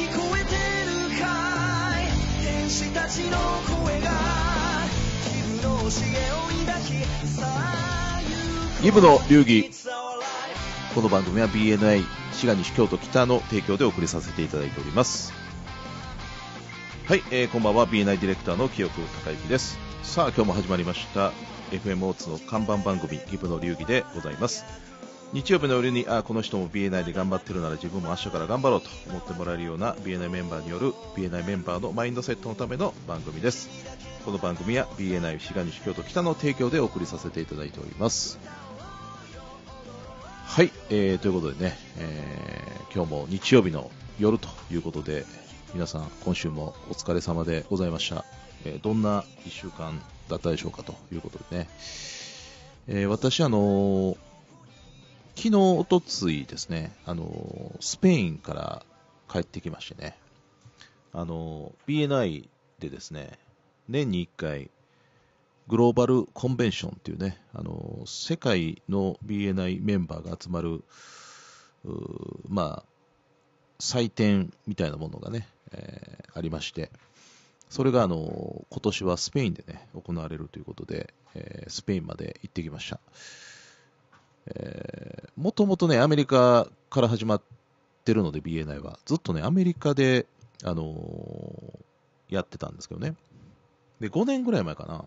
聞こえてるかい天使たちの声がギブの教えを抱きさあギブの流儀この番組は BNI 滋賀西京都北の提供でお送りさせていただいておりますはい、えー、こんばんは BNI ディレクターの清久孝之ですさあ今日も始まりました FM オーツの看板番組ギブの流儀でございます日曜日の夜にあこの人も BNI で頑張ってるなら自分も明日から頑張ろうと思ってもらえるような BNI メンバーによる BNI メンバーのマインドセットのための番組ですこの番組は BNI 東西京都北の提供でお送りさせていただいておりますはい、えー、ということでね、えー、今日も日曜日の夜ということで皆さん今週もお疲れ様でございました、えー、どんな1週間だったでしょうかということでね、えー、私あのー昨日、おとついですね、あの、スペインから帰ってきましてね、あの、BNI でですね、年に1回、グローバルコンベンションっていうね、あの、世界の BNI メンバーが集まる、まあ、祭典みたいなものがね、えー、ありまして、それがあの今年はスペインでね行われるということで、えー、スペインまで行ってきました。えー、もともとね、アメリカから始まってるので、BNI は。ずっとね、アメリカで、あのー、やってたんですけどね。で、5年ぐらい前かな。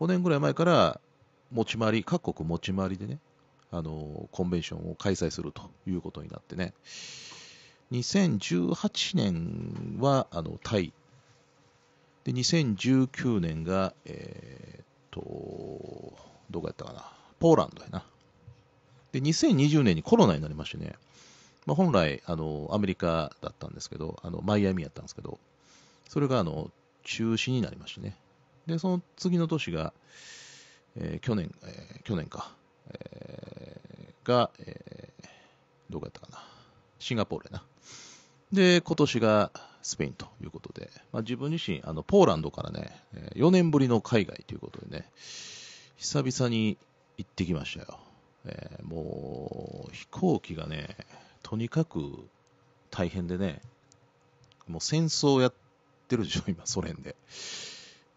5年ぐらい前から、持ち回り、各国持ち回りでね、あのー、コンベンションを開催するということになってね。2018年は、あの、タイ。で、2019年が、えー、っと、どこやったかな。ポーランドやな。で2020年にコロナになりましてね、まあ、本来あのアメリカだったんですけどあのマイアミやったんですけどそれがあの中止になりましてねでその次の年が、えー、去年、えー、去年か、えー、が、えー、どこやったかなシンガポールやなで今年がスペインということで、まあ、自分自身あのポーランドからね4年ぶりの海外ということでね久々に行ってきましたよえー、もう飛行機がね、とにかく大変でね、もう戦争をやってるでしょ、今、ソ連で。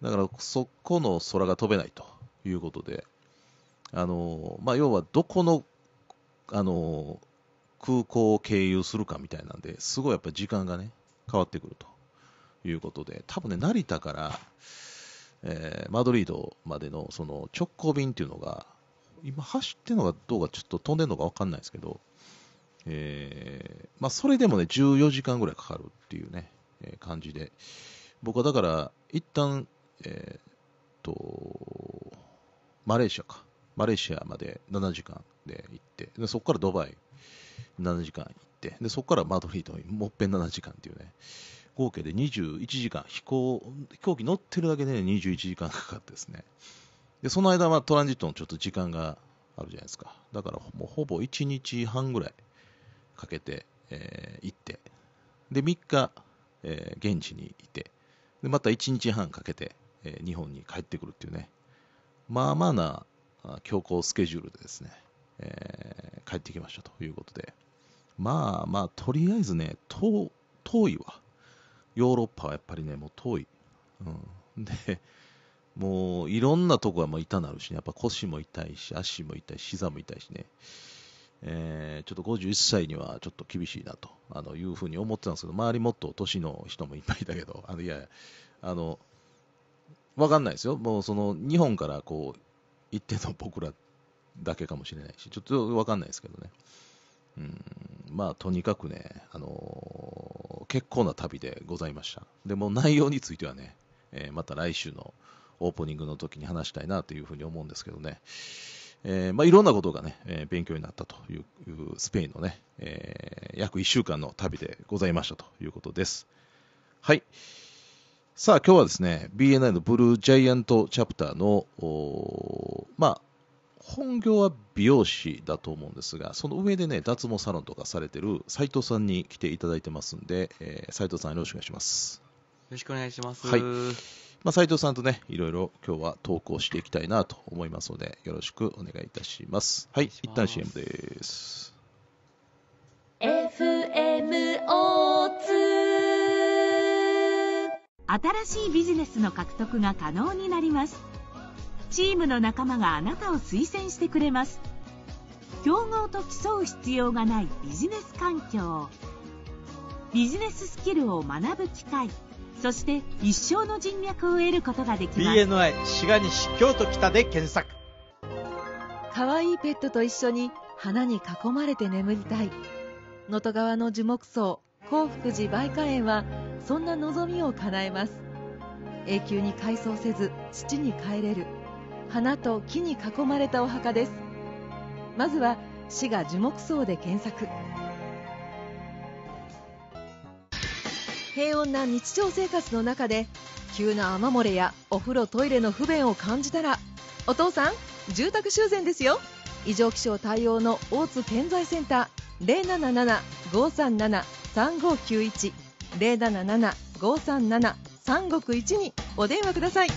だから、そこの空が飛べないということで、あのまあ、要はどこのあの空港を経由するかみたいなんで、すごいやっぱ時間がね、変わってくるということで、多分ね、成田から、えー、マドリードまでのその直行便っていうのが、今走ってるのがどうかちょっと飛んでるのか分かんないですけど、えー、まあ、それでもね、14時間ぐらいかかるっていうね、えー、感じで、僕はだから、一旦、えー、っと、マレーシアか、マレーシアまで7時間で行って、でそこからドバイ7時間行って、でそこからマドリードにもっぺん7時間っていうね、合計で21時間、飛行、飛行機乗ってるだけで、21時間かかってですね、でその間はトランジットのちょっと時間があるじゃないですかだからもうほぼ1日半ぐらいかけて、えー、行ってで3日、えー、現地にいてでまた1日半かけて、えー、日本に帰ってくるっていうねまあまあな強行スケジュールでですね、え帰ってきましたということでまあまあとりあえずね遠いわヨーロッパはやっぱりねもう遠い、うん、でもういろんなとこがもう痛なるしね、やっぱ腰も痛いし、足も痛いし、膝も痛いしね、えー、ちょっと51歳にはちょっと厳しいなとあのいうふうに思ってたんですけど、周りもっと年の人もいっぱいいたけど、あのいやあの、わかんないですよ、もうその日本からこう、行っての僕らだけかもしれないし、ちょっとわかんないですけどね。うん、まあとにかくね、あのー、結構な旅でございました。でも内容についてはね、えー、また来週のオープニングの時に話したいなというふうに思うんですけどね。えー、まあ、いろんなことがね、えー、勉強になったというスペインのね、えー、約1週間の旅でございましたということです。はい。さあ今日はですね、BNI のブルージャイアントチャプターの、まあ、本業は美容師だと思うんですが、その上でね、脱毛サロンとかされてる斉藤さんに来ていただいてますんで、えー、斉藤さんよろしくお願いします。よろしくお願いします。はい。まあ、斉藤さんとね、いろいろ今日は投稿していきたいなと思いますので、よろしくお願いいたします。はい、一旦 CM です。FMO2 新しいビジネスの獲得が可能になります。チームの仲間があなたを推薦してくれます。競合と競う必要がないビジネス環境。ビジネススキルを学ぶ機会。そして一生の人脈を得ることができます BNI 滋賀西京都北で検索かわいいペットと一緒に花に囲まれて眠りたい能登川の樹木葬興福寺梅花園はそんな望みを叶えます永久に改装せず土に帰れる花と木に囲まれたお墓ですまずは滋賀樹木葬で検索平穏な日常生活の中で急な雨漏れやお風呂トイレの不便を感じたらお父さん住宅修繕ですよ異常気象対応の大津建材センター077-537-3591 0 7 7 5 3 7 3 5 1にお電話ください。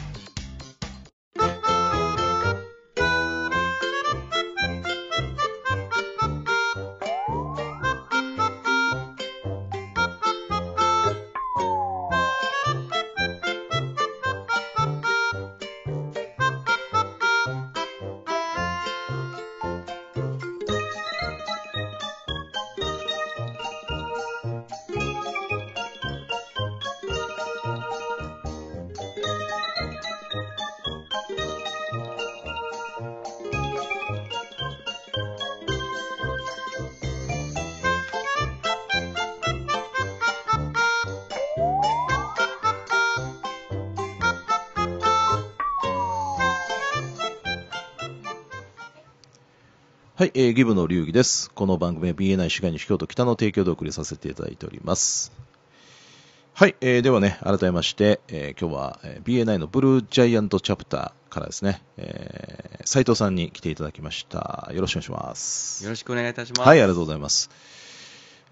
はい、えー、ギブの流儀です。この番組は BNI 滋賀西京都北の提供でお送りさせていただいております。はい、えー、ではね、改めまして、えー、今日は BNI のブルージャイアントチャプターからですね、えー、藤さんに来ていただきました。よろしくお願いします。よろしくお願いいたします。はい、ありがとうございます。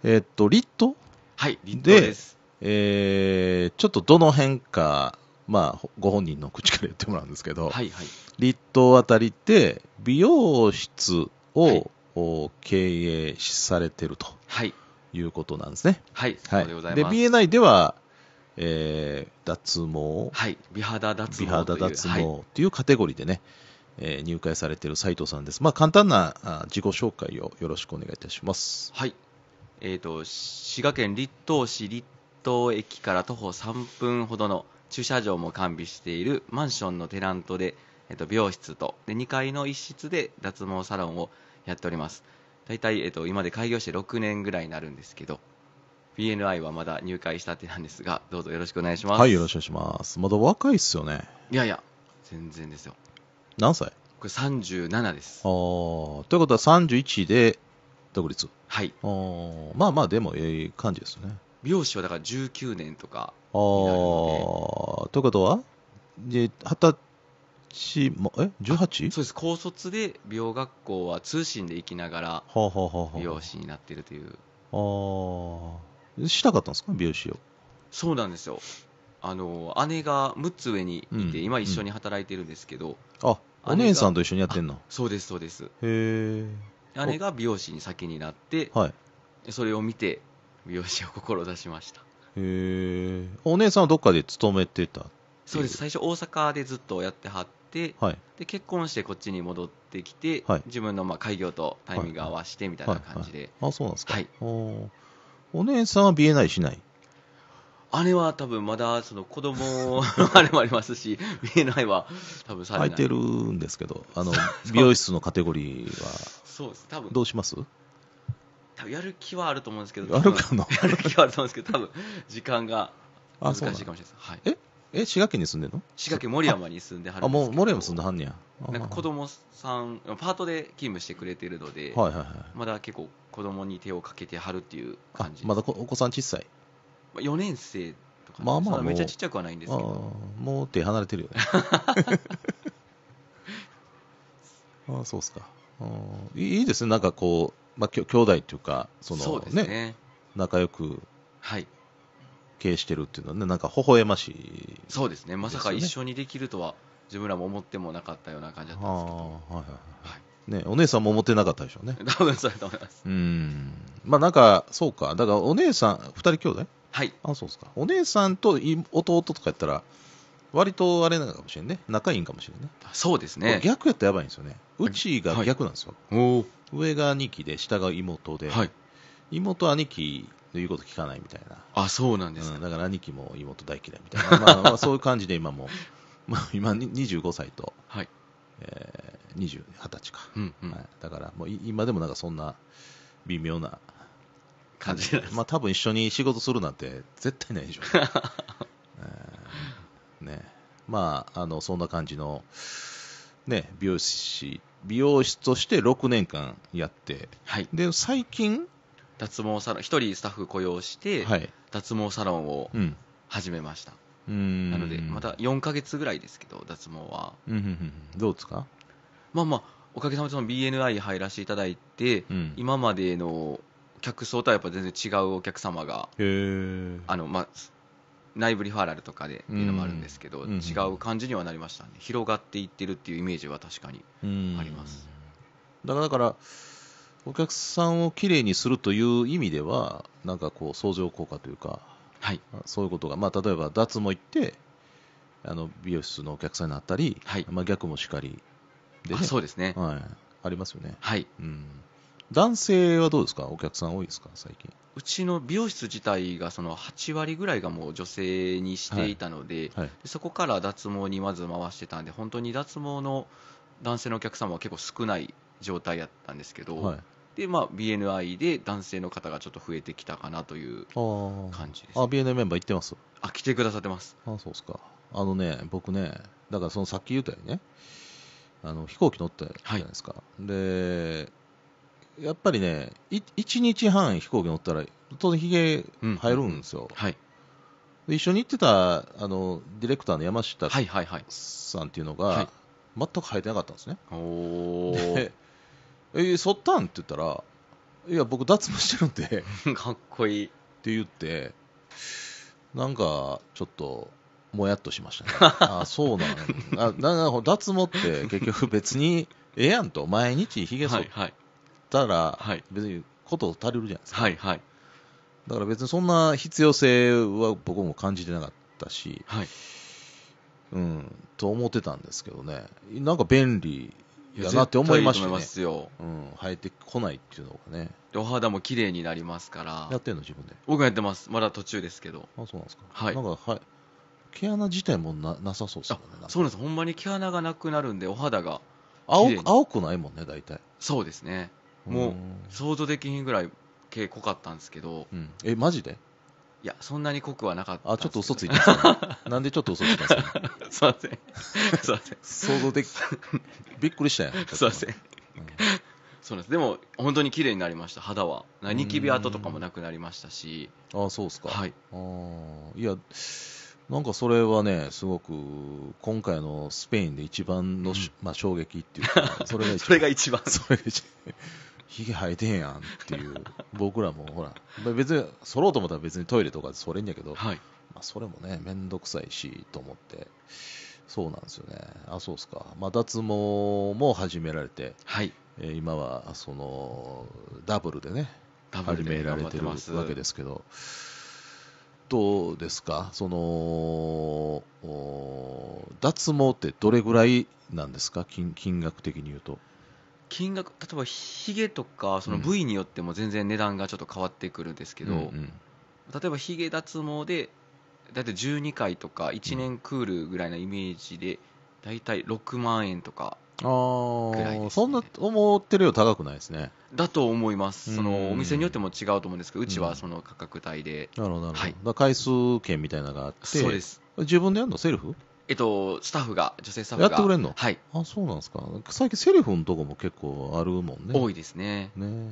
えー、っと、リットはい、リットです。えー、ちょっとどの辺か、まあ、ご本人の口から言ってもらうんですけど、はいはい、ットあたりって美容室を、はい、経営されてるとはいいうことなんですね。はい、はい、そうでございます。で、BNI では、えー、脱毛、はい、美肌脱毛美肌脱毛というカテゴリーでね、えー、入会されている斉藤さんです。まあ、簡単なあ自己紹介をよろしくお願いいたします。はい。えっ、ー、と、滋賀県立東市立東駅から徒歩3分ほどの駐車場も完備しているマンションのテナントで、えっ、ー、と、美容室とで2階の一室で脱毛サロンをやっております。大体、えっと、今で開業して6年ぐらいになるんですけど、BNI はまだ入会したてなんですが、どうぞよろしくお願いします。はい、よろしくお願いします。まだ若いっすよね。いやいや、全然ですよ。何歳これ37です。ああ、ということは31で独立。はい。あまあまあ、でも、ええ感じですね。美容師はだから19年とかになるので。ああ、ということはで、18もえ 18? そうです高卒で美容学校は通信で行きながら美容師になってるという、はああしたかったんですか美容師をそうなんですよあの姉が6つ上にいて、うん、今一緒に働いてるんですけど、うん、あお姉さんと一緒にやってんのそうですそうですへえ姉が美容師に先になって、はい、それを見て美容師を志しましたへえお姉さんはどっかで勤めてたそうです最初大阪でずっとやってはっ、はい、で結婚してこっちに戻ってきて、はい、自分のまあ開業とタイミング合わせてみたいな感じで、あそうなんですか、はいお、お姉さんは BNI しない姉は多分まだその子供の あれもありますし見えないは多分されない空いてるんですけどあの 美容室のカテゴリーはそうです多分どうします多分やる気はあると思うんですけどやるかなやる気はあると思うんですけど多分時間が難しいかもしれないです、はい、ええ、滋賀県に住んでんの滋賀県守山に住んではるあ、んですもう、ど山住んではんねや。なんか子供さんパートで勤務してくれてるので、はいはいはい。まだ結構子供に手をかけてはるっていう感じ、まだお子さん小さい。4年生とかね、まあまあそうめっちゃちっちゃくはないんですけどもう手離れてるよね。ああそうっすか。あいいですね、なんかこう、まあ、きょ兄弟っていうか、そのそうですね仲良くはい係してるっていうのは、ね、なんか微笑ましい、ね、そうですね、まさか一緒にできるとは、自分らも思ってもなかったような感じだったんですけど、はいはいはいね、お姉さんも思ってなかったでしょうね。多分そうだと思います。うん、まあなんか、そうか、だからお姉さん、2人兄弟はいあそうですかお姉さんと弟とかやったら、割とあれなのかもしれんね、仲いいんかもしれんね。そうですね逆やったらやばいんですよね、うちが逆なんですよ、はい、上が兄貴で、下が妹で、はい、妹、兄貴言うこと聞かないみたいな。あ、そうなんですか、うん、だから兄貴も妹大嫌いみたいな。まあ、まあ、そういう感じで今も、まあ、今25歳と、はい。えー、20、20歳か。うん、うん、はい。だから、もう今でもなんかそんな微妙な感じまあ多分一緒に仕事するなんて絶対ないでしょうね。えー、ね。まあ、あの、そんな感じの、ね、美容師、美容師として6年間やって、はい、で、最近、脱毛サロン、一人スタッフ雇用して、はい、脱毛サロンを始めました。うん、なので、また4か月ぐらいですけど、脱毛は。うんうんうん、どうですかまあまあ、おかげさまでその BNI 入らせていただいて、うん、今までの客層とはやっぱ全然違うお客様が、あのまあ、内部リファーラルとかでっていうのもあるんですけど、うん、違う感じにはなりましたね、広がっていってるっていうイメージは確かにあります。だからだからお客さんをきれいにするという意味ではなんかこう相乗効果というか、はい、そういうことが、まあ、例えば脱毛行ってあの美容室のお客さんになったり、はい、まあ、逆もしかりで、ね、そうですね、はい、ありますよね、はいうん、男性はどうですかお客さん多いですか最近うちの美容室自体がその8割ぐらいがもう女性にしていたのではいはい、そこから脱毛にまず回してたんで本当に脱毛の男性のお客様は結構少ない状態やったんですけど、はい、で、まあ、BNI で男性の方がちょっと増えてきたかなという感じです、ね、あ BNI メンバー行ってますあ来てくださってますあそうですかあのね僕ねだからそのさっき言ったようにねあの飛行機乗ったじゃないですか、はい、でやっぱりね1日半飛行機乗ったら当然ひげ生えるんですよ、うん、はい、で一緒に行ってたあのディレクターの山下さんっていうのが、はい全く生えてなかったんですね。おえー、剃ったんって言ったら、いや、僕、脱毛してるんで かっこいい。って言って、なんか、ちょっと、もやっとしましたね。あそうなんあな脱毛って 結局別にええやんと、毎日ひげ剃ったら、別にこと足りるじゃないですか。はいはい、だから別にそんな必要性は僕も感じてなかったし、はい、うん、と思ってたんですけどね、なんか便利やなって思いましたね。すよ。うん、生えてこないっていうのがね。お肌も綺麗になりますから。やってんの自分で。僕やってます。まだ途中ですけど。あ、そうなんですか。はい。なんか、はい。毛穴自体もななさそうですんね。そうなんです。ほんまに毛穴がなくなるんで、お肌が青。青くないもんね、大体。そうですね。もう、想像できひんぐらい毛濃かったんですけど。うん、え、マジでいや、そんなに濃くはなかったあ、ちょっと嘘ついてます、ね、なんでちょっと嘘ついてますね、すいません。すいません。想像でき、びっくりしたよ。すいません。うん、そうですでも本当に綺麗になりました肌はニキビ跡とかもなくなりましたしあそうですかはいあいやなんかそれはね、すごく今回のスペインで一番の、うん、まあ、衝撃っていうか、それが一番。それが一番。ひげ生えてへんやんっていう僕らもほら別に剃ろうと思ったら別にトイレとかで剃れんやけど、はい、まあ、それもね面倒くさいしと思ってそうなんですよねあそうですか、まあ、脱毛も始められて、はいえー、今はそのダブルでね始められてるわけですけどどうですかその脱毛ってどれぐらいなんですか金金額的に言うと。金額例えばひげとかその部位によっても全然値段がちょっと変わってくるんですけど、うんうん例えばヒゲ脱毛で大体12回とか1年クールぐらいなイメージで大体6万円とかぐらい、ね、あそんな思ってるより高くないですねだと思いますそのお店によっても違うと思うんですけどうちはその価格帯で、なるほど回数券みたいなのがあってそうです自分でやるのセルフえっと、スタッフが、女性スタッフが。やってくれんのはい。あ、そうなんですか。最近セリフのとこも結構あるもんね。多いですね。ね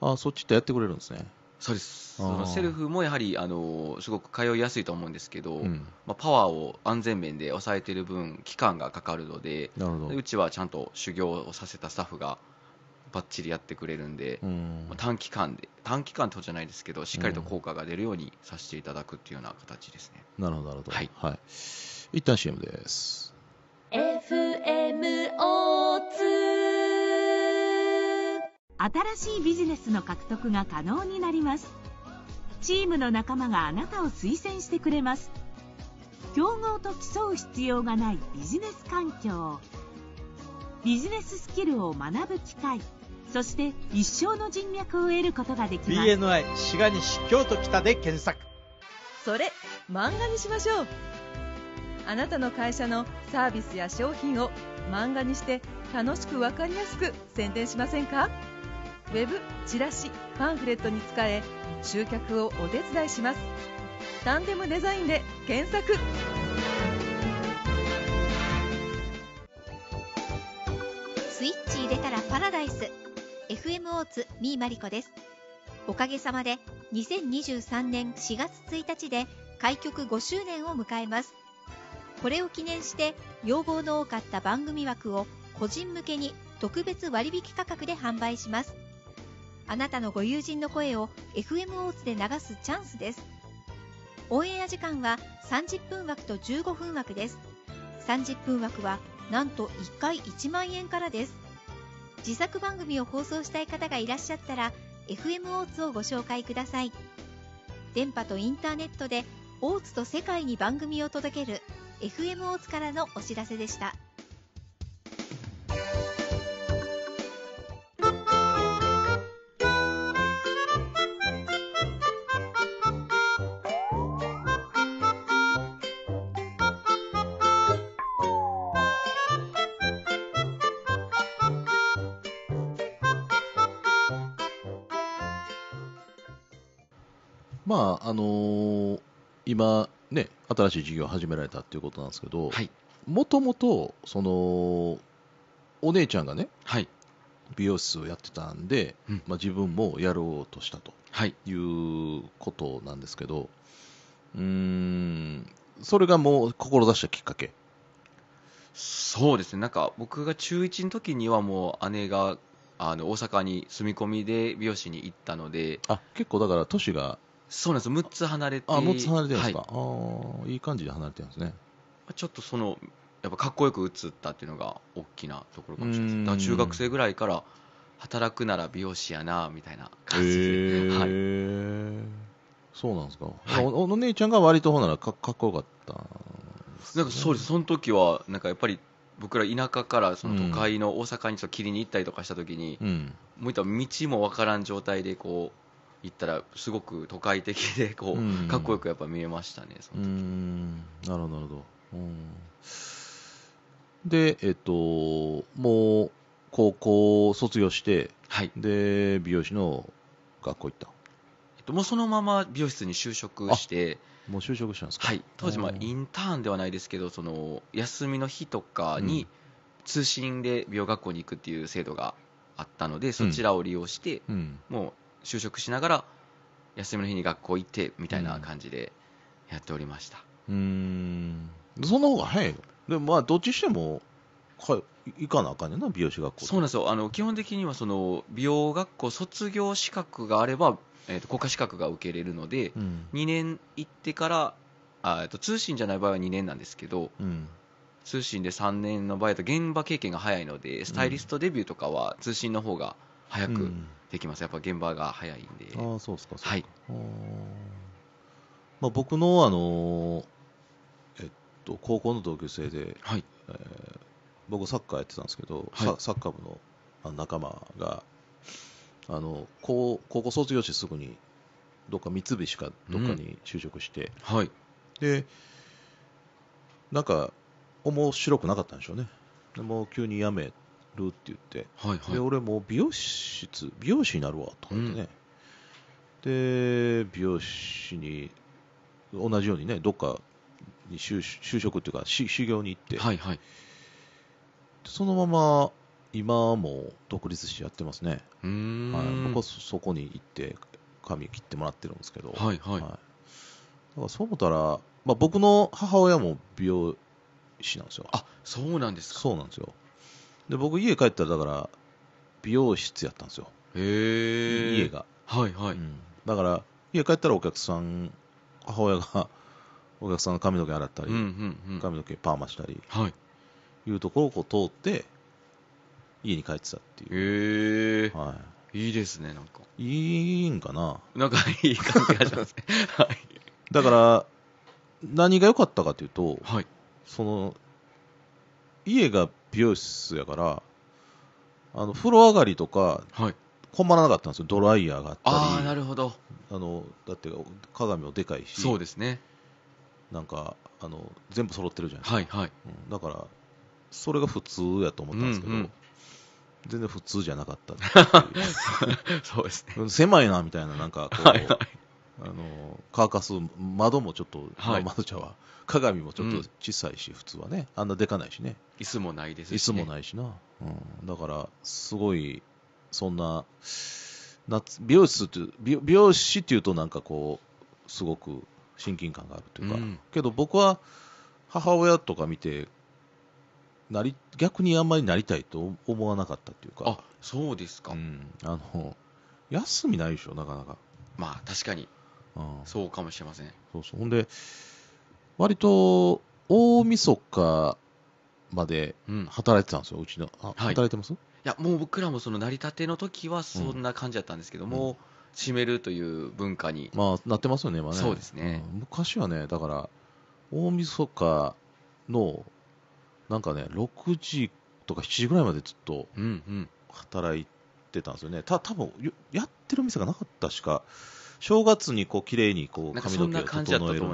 あ、そっちってやってくれるんですね。そうです。そのセルフもやはり、あの、すごく通いやすいと思うんですけど、うん、まあ、パワーを安全面で抑えてる分、期間がかかるので、なるほどうちはちゃんと修行をさせたスタッフが、ばっちりやってくれるんで、うん、まあ、短期間で、短期間ってことじゃないですけど、しっかりと効果が出るようにさせていただくっていうような形ですね。うん、なるほど、なるほど。はい。はい一旦 CM です。f m 新しいビジネスの獲得が可能になります。チームの仲間があなたを推薦してくれます。競合と競う必要がないビジネス環境。ビジネススキルを学ぶ機会。そして一生の人脈を得ることができます。BNI 滋賀西京都北で検索。それ漫画にしましょう。あなたの会社のサービスや商品を漫画にして楽しく分かりやすく宣伝しませんかウェブチラシパンフレットに使え集客をお手伝いしますタンデムデザインで検索スイッチ入れたらパラダイス FM オーツミーマリコですおかげさまで2023年4月1日で開局5周年を迎えますこれを記念して要望の多かった番組枠を個人向けに特別割引価格で販売しますあなたのご友人の声を FM オーツで流すチャンスですオンエア時間は30分枠と15分枠です30分枠はなんと1回1万円からです自作番組を放送したい方がいらっしゃったら FM オーツをご紹介ください電波とインターネットでオーツと世界に番組を届ける FM 大津からのお知らせでした。まああのー、今新しい事業を始められたっていうことなんですけど、もともとそのお姉ちゃんがね、はい、美容室をやってたんで、うん、まあ、自分もやろうとしたと、はい、いうことなんですけどうんそれがもう志したきっかけそうですねなんか僕が中1の時にはもう姉があの大阪に住み込みで美容師に行ったのであ結構だから都市がそうなんです6つ離れてあ6つ離れてるんですか、はい、あいい感じで離れてるんですねちょっとそのやっぱかっこよく映ったっていうのが大きなところかもしれない中学生ぐらいから働くなら美容師やなみたいな感じで、はい、そうなんですか、はい、おお姉ちゃんが割とほんならかかっこよかった、ね、なんかそうですその時はなんかやっぱり僕ら田舎からその都会の大阪にちょっと切りに行ったりとかした時に、うん、もういった道も分からん状態でこう行ったらすごく都会的でこう、かっこよくやっぱ見えましたねその時なるほどなるほど、うん、でえっともう高校卒業して、はい、で美容師の学校行ったえっと、もうそのまま美容室に就職して、もう就職したんですか、はい、当時、まあ、インターンではないですけど、その休みの日とかに通信で美容学校に行くっていう制度があったので、そちらを利用して、うん、も就職しながら休みの日に学校行ってみたいな感じでやっておりましたうんそんな方が早いよでもまあどっちしてもか行かなあかんねんな美容師学校そうなんですよあの基本的にはその美容学校卒業資格があれば、えーと、国家資格が受けれるので、うん、2年行ってからあと通信じゃない場合は2年なんですけど、うん、通信で3年の場合だと現場経験が早いのでスタイリストデビューとかは通信の方が、うん早くできます、うん、やっぱ現場が早いんで。あそうですかはい、まあ、僕の、あのえっと、高校の同級生で、はいえー、僕、サッカーやってたんですけど、はい、サッカー部の仲間があの高高校卒業してすぐにどっか三菱かどっかに就職して、うん、はい、でなんか面白くなかったんでしょうね。もう急に辞めるって言って、はいはい、で俺も美容室美容師になるわとか言ってね、うん、で美容師に同じようにねどっかに就職っていうかし修行に行って、はいはい、そのまま今も独立してやってますねうん、はい、僕はそこに行って髪切ってもらってるんですけど、はいはい、はい、だからそう思ったら、まあ、僕の母親も美容師なんですよあそうなんですかそうなんですよで僕家帰ったらだから美容室やったんですよへ家がはいはい、うん、だから家帰ったらお客さん母親がお客さんの髪の毛洗ったり、うんうんうん、髪の毛パーマしたり、はい、いうところをこう通って家に帰ってたっていうへえ、はい、いいですねなんかいいんかななんかいい感じがしますね、はい、だから何が良かったかというと、はい、その家が美容室やからあの風呂上がりとか、はい、困らなかったんですよドライヤーがあったりああなるほどあのだって鏡もでかいしそうですねなんかあの全部揃ってるじゃないですか、はいはいうん、だからそれが普通やと思ったんですけど、うんうん、全然普通じゃなかった そうですね狭いなみたいななんかこう、はいはい、あのカーカス、窓もちょっと、はい、窓茶は、鏡もちょっと小さいし、うん、普通はね、あんなでかないしね、椅子もないですし、ね、椅子もないしな、うん、だから、すごい、そんな、夏美容室って美美容師っていうと、なんかこう、すごく親近感があるというか、うん、けど僕は母親とか見て、なり逆にあんまりなりたいと思わなかったっていうか、あそうですか、うん、あの休みないでしょ、なかなか。まあ確かにそうかもしれませんそうそうほんで割と大晦日まで働いてたんですよ、うちの、はい、働いてますいやもう僕らもその成り立ての時はそんな感じだったんですけども、閉めるという文化に、まあ、なってますよね、今ねそうですね、うん、昔はね、だから大晦日のなんかね、6時とか7時ぐらいまでずっと働いてたんですよね、た多分やってる店がなかったしか正月にこう綺麗にこう髪の毛を整える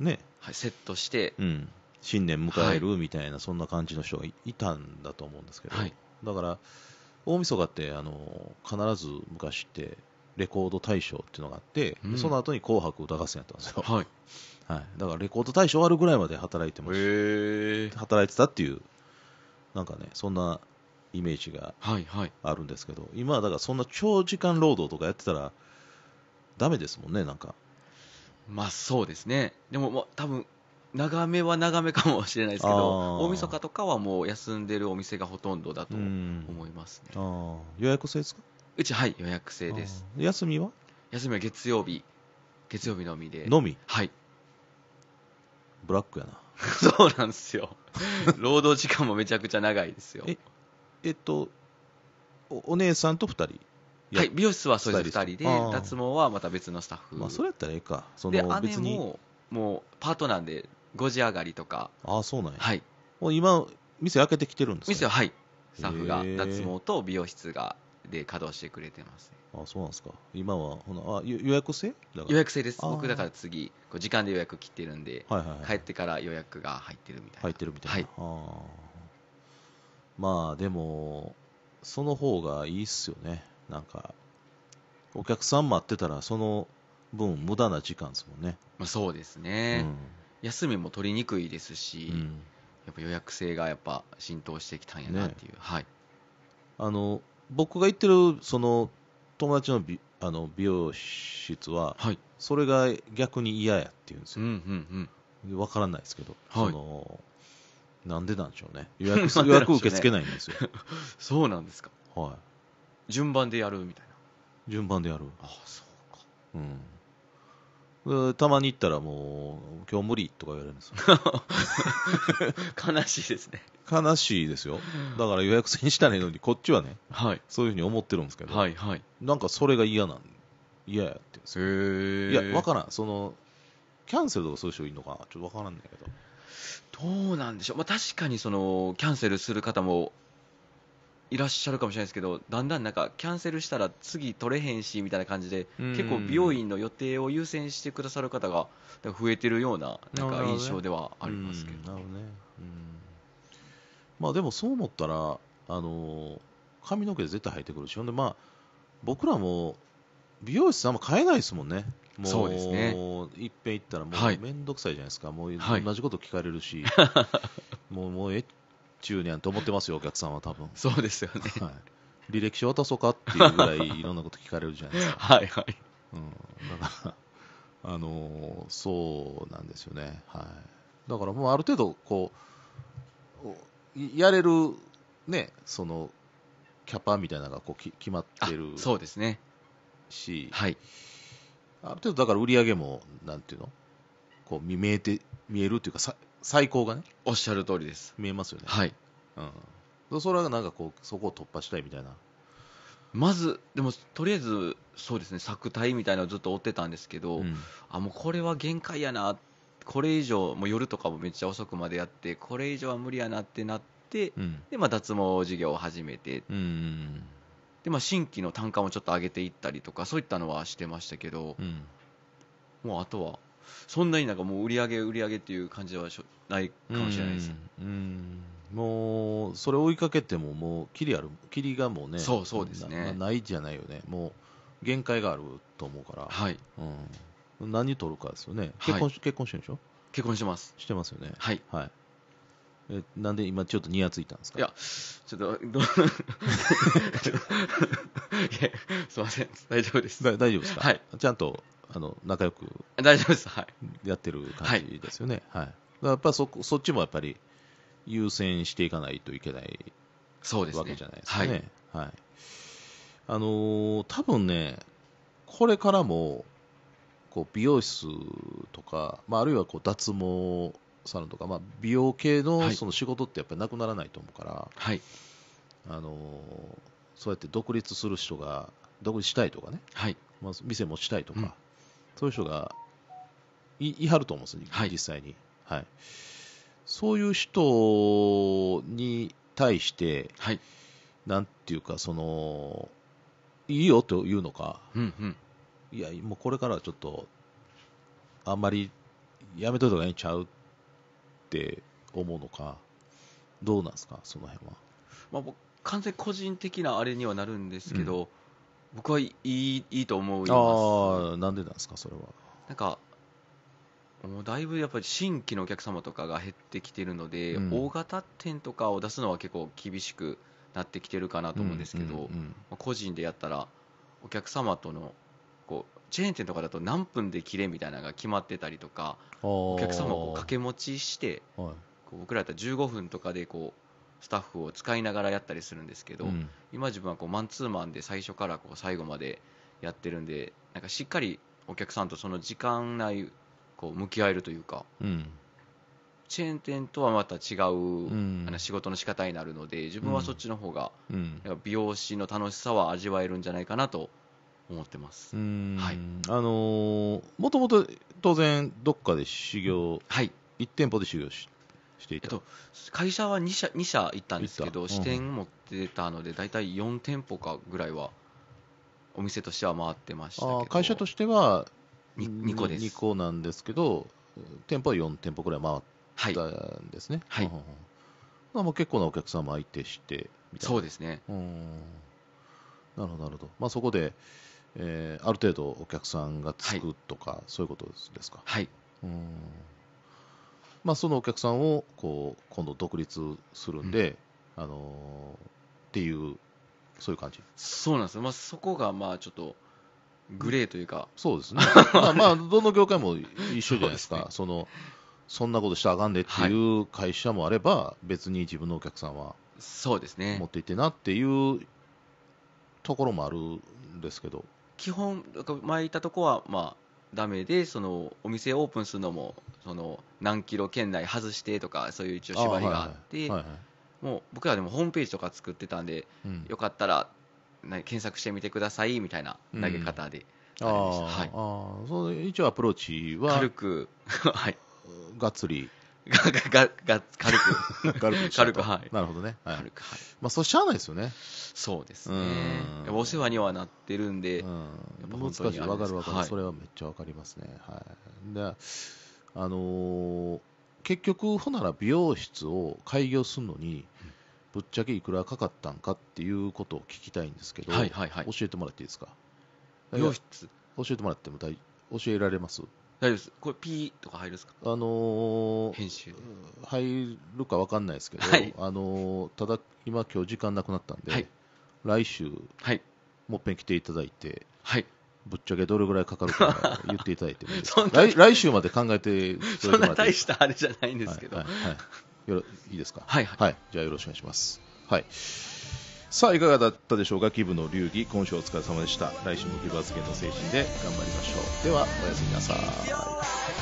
ね、はい、セットして、うん、新年迎えるみたいな、そんな感じの人がいたんだと思うんですけど、はい、だから大晦日ってあの必ず昔ってレコード大賞っていうのがあって、うん、その後に「紅白歌合戦」やったんですよ、はいはい、だからレコード大賞終わるぐらいまで働いてました働いてたっていうなんかねそんなイメージがあるんですけど、はいはい、今はだからそんな長時間労働とかやってたらダメですもんね、なんか。まあそうですね。でも、まあ、多分長めは長めかもしれないですけど、大晦日とかはもう休んでるお店がほとんどだと思いますね。あ予約制ですかうち、はい、予約制です。休みは休みは月曜日、月曜日のみで。のみはい。ブラックやな。そうなんですよ。労働時間もめちゃくちゃ長いですよ。え、えっと、おお姉さんと2人はい、美容室はそれぞれ2人で、脱毛はまた別のスタッフ。まあ、それやったらええか。そので、姉も、もう、パートナーで、5時上がりとか。ああ、そうなんや。はい。もう今、店開けてきてるんですか、ね、店は、はい。スタッフが、脱毛と美容室が、で稼働してくれてます、ね、あそうなんですか。今は、ほな、あ予約制予約制です。僕、だから次、こう時間で予約切ってるんで、はいはいはい、帰ってから予約が入ってるみたいな。入ってるみたいな。はい、あまあ、でも、その方がいいっすよね。なんか、お客さん待ってたら、その分、無駄な時間ですもんね。まあ、そうですね、うん、休みも取りにくいですし、うん、やっぱ予約制がやっぱ浸透してきたんやなっていう、ね、はい、あの僕が行ってるその友達の美あの美容室は、はい、それが逆に嫌やっていうんですよ、うんうんうん、分からないですけど、はい、そのなんでなんでしょうね予約予約受け付けないんですよ そうなんですかはい順番でやるみたいな順番でやるああそうかうんたまに行ったらもう、今日無理とか言われるんですよ。悲しいですね。悲しいですよ。だから予約制にしたらいいのに、こっちはね、はい、そういうふうに思ってるんですけど、はいはい、なんかそれが嫌なん、嫌やってへいや、わからん。その、キャンセルとかそういう人いるのかちょっとわからんだけど。どうなんでしょう。まあ確かにその、キャンセルする方もいらっしゃるかもしれないですけどだんだんなんかキャンセルしたら次取れへんしみたいな感じで、結構美容院の予定を優先してくださる方が増えてるようななんか印象ではありますけど、ねうんね、まあ、でもそう思ったらあの髪の毛絶対生えてくるしほんで、まあ、僕らも美容室あんま買えないですもんね。もうそうですね。いっぺん行ったらもう面倒くさいじゃないですか。はい、もう同じこと聞かれるし、は い、もうもうえ中年と思ってますよ、お客さんは多分。そうですよね。はい、履歴書渡そうかっていうぐらいいろんなこと聞かれるじゃないですか。はいはい。うん、だから、あのー、そうなんですよね。はい。だからもうある程度、こう、やれる、ね、その、キャパみたいなのがこうき決まってる。そうですね。し、はい。ある程度、だから売り上げも、なんていうのこう見えて見えるというかさ最高がねおっしゃる通りです見えますよねはい、うん、それはなんかこうそこを突破したいみたいなまずでもとりあえずそうですね作体みたいなのをずっと追ってたんですけど、うんあもうこれは限界やなこれ以上もう夜とかもめっちゃ遅くまでやってこれ以上は無理やなってなってうんで、まあ、脱毛事業を始めてうんで、まあ、新規の単価もちょっと上げていったりとかそういったのはしてましたけど、うんもうあとはそんなになんかもう売り上げ売り上げっていう感じではないかもしれないです。うんもうそれ追いかけてももうキリあるキリがもうねそうそうですねないじゃないよねもう限界があると思うからはい、うん、何取るかですよね結婚,、はい、結婚してるでしょ結婚してますしてますよねはい、はい、えなんで今ちょっとにやついたんですかいやちょっと いやすみません大丈夫です大丈夫ですかはいちゃんとあの仲良く大丈夫ですはいやってる感じですよね、はい、はい、やっぱそそっちもやっぱり優先していかないといけないそうです、ね、わけじゃないですかね、はい、はい、あのー、多分ね、これからもこう美容室とか、まあ、あるいはこう脱毛サロンとか、まあ、美容系のその仕事ってやっぱりなくならないと思うから、はい、あのー、そうやって独立する人が独立したいとかね、はいまあ、店持ちたいとか、そういう人がいいはると思うんですよ、実際に。はい、そういう人に対して、はい、なんていうか、そのいいよというのか、うんうん、いや、もうこれからはちょっと、あんまりやめといた方がいいんちゃうって思うのか、どうなんですか、その辺は。まあ、僕完全個人的なあれにはなるんですけど、僕はいいいいと思うああなんでなんですかそれはなんかもうだいぶやっぱり新規のお客様とかが減ってきてるので、うん、大型店とかを出すのは結構厳しくなってきてるかなと思うんですけど、個人でやったらお客様とのこうチェーン店とかだと何分で切れみたいなのが決まってたりとかお客様を掛け持ちして、はい、こう僕らだったら15分とかでこうスタッフを使いながらやったりするんですけど、うん、今自分はこうマンツーマンで最初からこう最後までやってるんでなんかしっかりお客さんとその時間内こう向き合えるというか、うん、チェーン店とはまた違う、あの仕事の仕方になるので自分はそっちの方が、うん、美容師の楽しさは味わえるんじゃないかなと思ってます、はい、あのもともと当然どっかで修行、はい、1店舗で修行ししていた、えっと、会社は2社 ,2 社行ったんですけど、うん、支店持ってたので、大体4店舗かぐらいは、お店としては回ってました会社としては 2, 2個です2個なんですけど、店舗は4店舗ぐらい回ったんですね。はい、はいまあ、もう結構なお客様相手してたそうですねなるほどなるほど、まあ、そこで、えー、ある程度お客さんがつくとか、はい、そういうことですかはいうんまあ、そのお客さんをこう今度独立するんで、うん、あのー、っていうそういう感じそうなんですよ、まあ、そこがまあちょっとグレーというか、そうですね、まあ、どの業界も一緒じゃないですかそ、ね,、のそんなことしたらあかんでっていう会社もあれば、はい、別に自分のお客さんはそうですね持っていってなっていうところもあるんですけど基本、前言ったとこは、まあ、ダメでそのお店オープンするのもその何キロ圏内外してとかそういう一応縛りがあってもう僕らでもホームページとか作ってたんで、よかったら検索してみてくださいみたいな投げ方で、うん、あ、はい、あその一応アプローチは軽く はいがっつりが、が、が、軽く。軽く。軽く、はい。なるほどね。はい、軽く、はい。まあ、そうしゃあないですよね。そうですね。お世話にはなってるんで、うん、やっぱ難しい。わかるわかる、はい、それはめっちゃわかりますね。はい。で、あのー、結局、ほなら美容室を開業するのに、ぶっちゃけいくらかかったんかっていうことを聞きたいんですけど、はいはいはい、教えてもらっていいですか。美容室教えてもらっても大教えられます大丈夫です。これ、ピーとか入るんですかあのー、編集入るか分かんないですけど、はい、あのー、ただ、今、今日時間なくなったんで、はい、来週、はい、もっぺん来ていただいて、はい、ぶっちゃけどれぐらいかかるか言っていただいてもいいですか 来来週まで考えてそんな大したあれじゃないんですけど。はい、はい、はい、よろいいですかはい、はい、じゃあよろしくお願いします。はいさあいかがだったでしょうか気分の流儀今週お疲れ様でした来週も気分発言の精神で頑張りましょうではおやすみなさい